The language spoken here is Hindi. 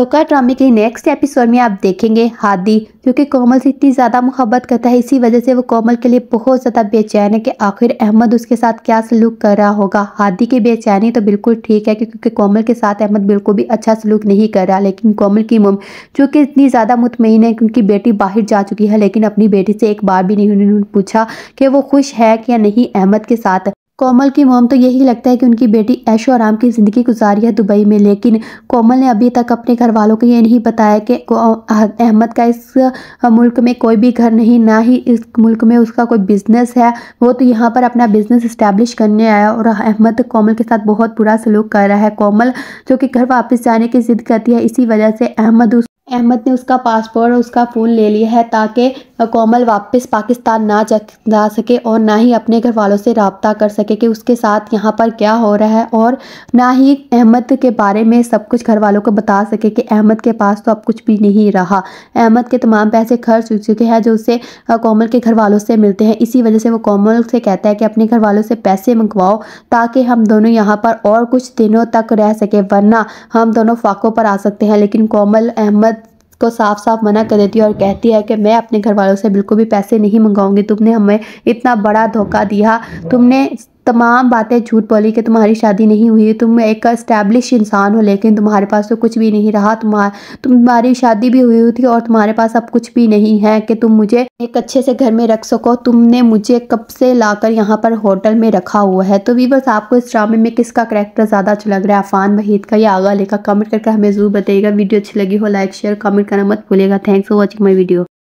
तो कल ड्रामे के नेक्स्ट एपिसोड में आप देखेंगे हादी क्योंकि कोमल से इतनी ज़्यादा मोहब्बत करता है इसी वजह से वो कोमल के लिए बहुत ज़्यादा बेचैन है कि आखिर अहमद उसके साथ क्या सलूक कर रहा होगा हादी की बेचैनी तो बिल्कुल ठीक है क्योंकि कोमल के साथ अहमद बिल्कुल भी अच्छा सलूक नहीं कर रहा लेकिन कोमल की मम जो कि इतनी ज़्यादा मुतमिन है उनकी बेटी बाहर जा चुकी है लेकिन अपनी बेटी से एक बार भी नहीं उन्होंने पूछा कि वो खुश है या नहीं अहमद के साथ कोमल की मोम तो यही लगता है कि उनकी बेटी ऐशो आराम की ज़िंदगी गुजारी है दुबई में लेकिन कोमल ने अभी तक अपने घर वालों को ये नहीं बताया कि अहमद का इस मुल्क में कोई भी घर नहीं ना ही इस मुल्क में उसका कोई बिज़नेस है वो तो यहाँ पर अपना बिज़नेस इस्टेब्लिश करने आया और अहमद कोमल के साथ बहुत बुरा सलूक कर रहा है कोमल जो कि घर वापस जाने की ज़िद करती है इसी वजह से अहमद उस अहमद ने उसका पासपोर्ट और उसका फ़ोन ले लिया है ताकि कोमल वापस पाकिस्तान ना जा सके और ना ही अपने घर वालों से रबता कर सके कि उसके साथ यहाँ पर क्या हो रहा है और ना ही अहमद के बारे में सब कुछ घर वालों को बता सके कि अहमद के पास तो अब कुछ भी नहीं रहा अहमद के तमाम पैसे खर्च हो चुके हैं जो उसे कोमल के घर वालों से मिलते हैं इसी वजह से वो कोमल से कहता है कि अपने घर वालों से पैसे मंगवाओ ताकि हम दोनों यहाँ पर और कुछ दिनों तक रह सके वरना हम दोनों फाकों पर आ सकते हैं लेकिन कोमल अहमद को साफ साफ मना कर देती है और कहती है कि मैं अपने घर वालों से बिल्कुल भी पैसे नहीं मंगाऊंगी तुमने हमें इतना बड़ा धोखा दिया तुमने तमाम बातें झूठ बोली कि तुम्हारी शादी नहीं हुई तुम एक इस्टेब्लिश इंसान हो लेकिन तुम्हारे पास तो कुछ भी नहीं रहा तुम्हारा तुम्हारी शादी भी हुई थी और तुम्हारे पास अब कुछ भी नहीं है कि तुम मुझे एक अच्छे से घर में रख सको तुमने मुझे कब से लाकर यहाँ पर होटल में रखा हुआ है तो वीवर्स आपको इस ड्रामे में किसका करेक्टर ज़्यादा अच्छा लग रहा है अफान वहीद का या आगा अली का कमेंट करके हमें ज़रूर बताइएगा वीडियो अच्छी लगी हो लाइक शेयर कमेंट करना मत भूलेगा thanks for watching my video